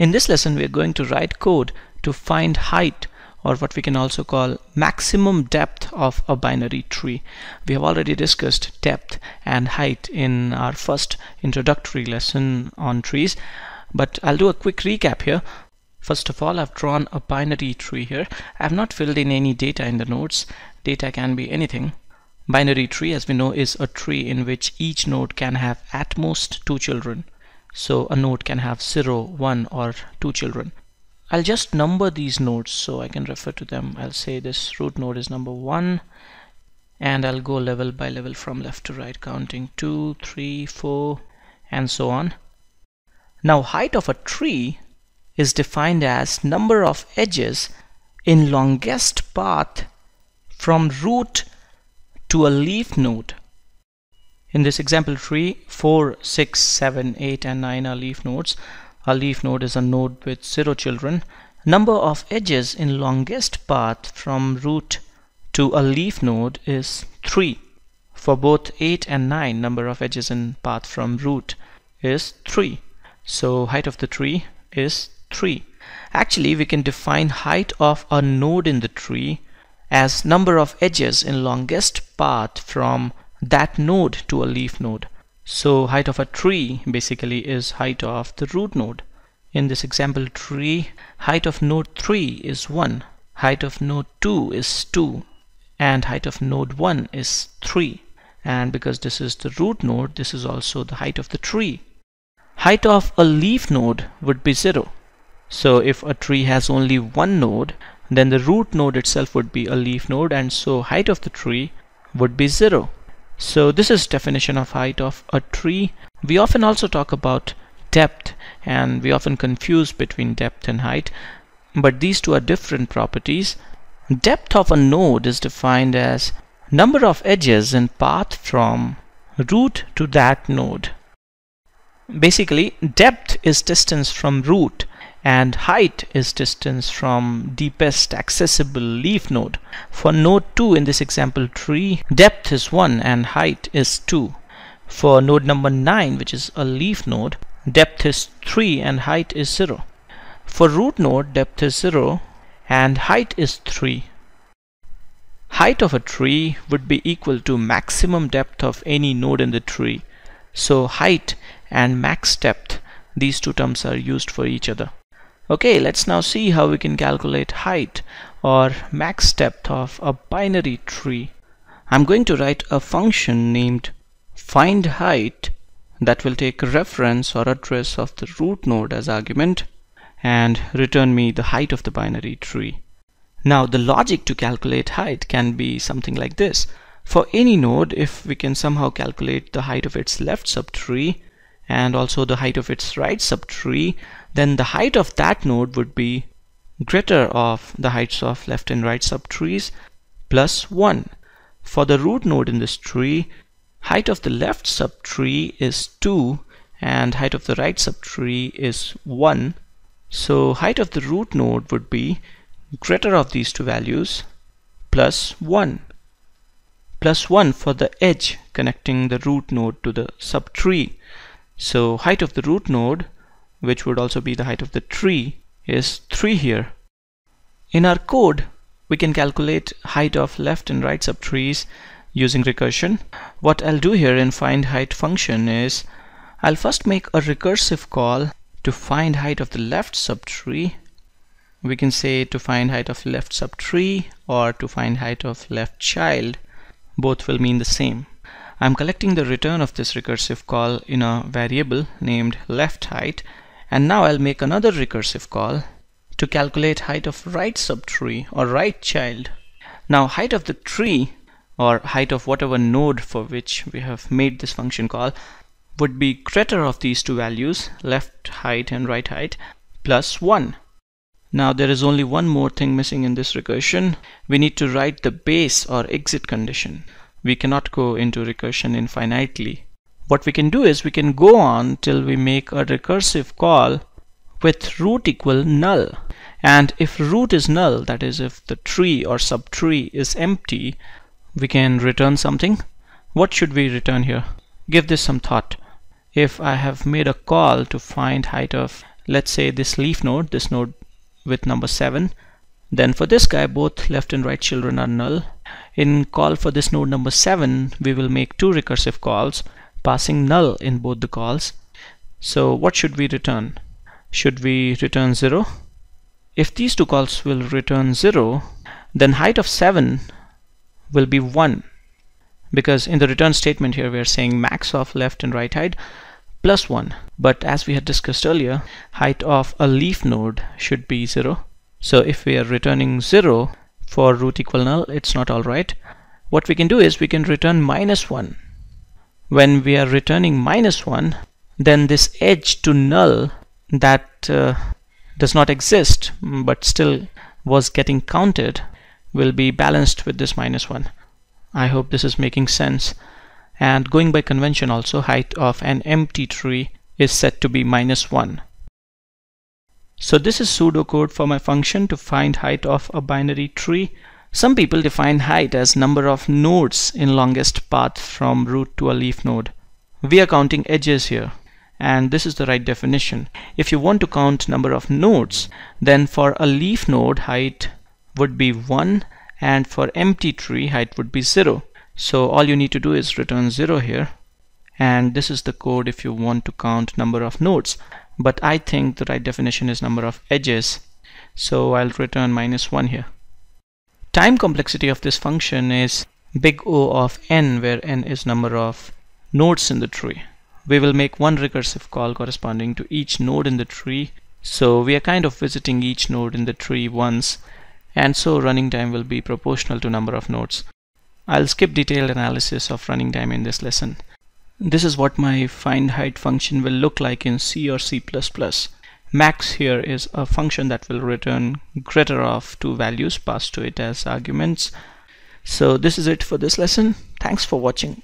In this lesson, we are going to write code to find height or what we can also call maximum depth of a binary tree. We have already discussed depth and height in our first introductory lesson on trees, but I'll do a quick recap here. First of all, I've drawn a binary tree here. I've not filled in any data in the nodes. Data can be anything. Binary tree, as we know, is a tree in which each node can have at most two children. So a node can have 0, 1 or 2 children. I'll just number these nodes so I can refer to them. I'll say this root node is number 1 and I'll go level by level from left to right counting 2, 3, 4 and so on. Now height of a tree is defined as number of edges in longest path from root to a leaf node in this example tree, 4, 6, 7, 8, and 9 are leaf nodes. A leaf node is a node with 0 children. Number of edges in longest path from root to a leaf node is 3. For both 8 and 9, number of edges in path from root is 3. So height of the tree is 3. Actually, we can define height of a node in the tree as number of edges in longest path from that node to a leaf node. So height of a tree basically is height of the root node. In this example tree, height of node 3 is 1, height of node 2 is 2, and height of node 1 is 3. And because this is the root node, this is also the height of the tree. Height of a leaf node would be 0. So if a tree has only one node, then the root node itself would be a leaf node and so height of the tree would be 0. So this is definition of height of a tree. We often also talk about depth and we often confuse between depth and height but these two are different properties. Depth of a node is defined as number of edges in path from root to that node. Basically depth is distance from root and height is distance from deepest accessible leaf node. For node 2 in this example tree, depth is 1 and height is 2. For node number 9 which is a leaf node, depth is 3 and height is 0. For root node depth is 0 and height is 3. Height of a tree would be equal to maximum depth of any node in the tree. So height and max depth, these two terms are used for each other okay let's now see how we can calculate height or max depth of a binary tree I'm going to write a function named find height that will take reference or address of the root node as argument and return me the height of the binary tree. Now the logic to calculate height can be something like this. For any node, if we can somehow calculate the height of its left subtree, and also the height of its right subtree, then the height of that node would be greater of the heights of left and right subtrees plus 1. For the root node in this tree, height of the left subtree is 2 and height of the right subtree is 1. So height of the root node would be greater of these two values plus 1 plus 1 for the edge connecting the root node to the subtree. So height of the root node, which would also be the height of the tree, is 3 here. In our code, we can calculate height of left and right subtrees using recursion. What I'll do here in find height function is I'll first make a recursive call to find height of the left subtree. We can say to find height of left subtree or to find height of left child. Both will mean the same. I'm collecting the return of this recursive call in a variable named left height and now I'll make another recursive call to calculate height of right subtree or right child. Now height of the tree or height of whatever node for which we have made this function call would be greater of these two values left height and right height plus 1. Now there is only one more thing missing in this recursion. We need to write the base or exit condition we cannot go into recursion infinitely. What we can do is we can go on till we make a recursive call with root equal null. And if root is null, that is if the tree or subtree is empty, we can return something. What should we return here? Give this some thought. If I have made a call to find height of, let's say this leaf node, this node with number 7, then for this guy, both left and right children are null. In call for this node number 7, we will make two recursive calls, passing null in both the calls. So what should we return? Should we return 0? If these two calls will return 0, then height of 7 will be 1 because in the return statement here we are saying max of left and right height plus 1 but as we had discussed earlier height of a leaf node should be 0 so if we are returning 0 for root equal null, it's not alright. What we can do is we can return minus 1. When we are returning minus 1, then this edge to null that uh, does not exist but still was getting counted will be balanced with this minus 1. I hope this is making sense. And going by convention also, height of an empty tree is set to be minus 1. So this is pseudocode for my function to find height of a binary tree. Some people define height as number of nodes in longest path from root to a leaf node. We are counting edges here and this is the right definition. If you want to count number of nodes then for a leaf node height would be 1 and for empty tree height would be 0. So all you need to do is return 0 here and this is the code if you want to count number of nodes but I think the right definition is number of edges so I'll return minus 1 here. Time complexity of this function is big O of n where n is number of nodes in the tree. We will make one recursive call corresponding to each node in the tree so we are kind of visiting each node in the tree once and so running time will be proportional to number of nodes. I'll skip detailed analysis of running time in this lesson. This is what my find height function will look like in C or C++. Max here is a function that will return greater of two values passed to it as arguments. So this is it for this lesson. Thanks for watching.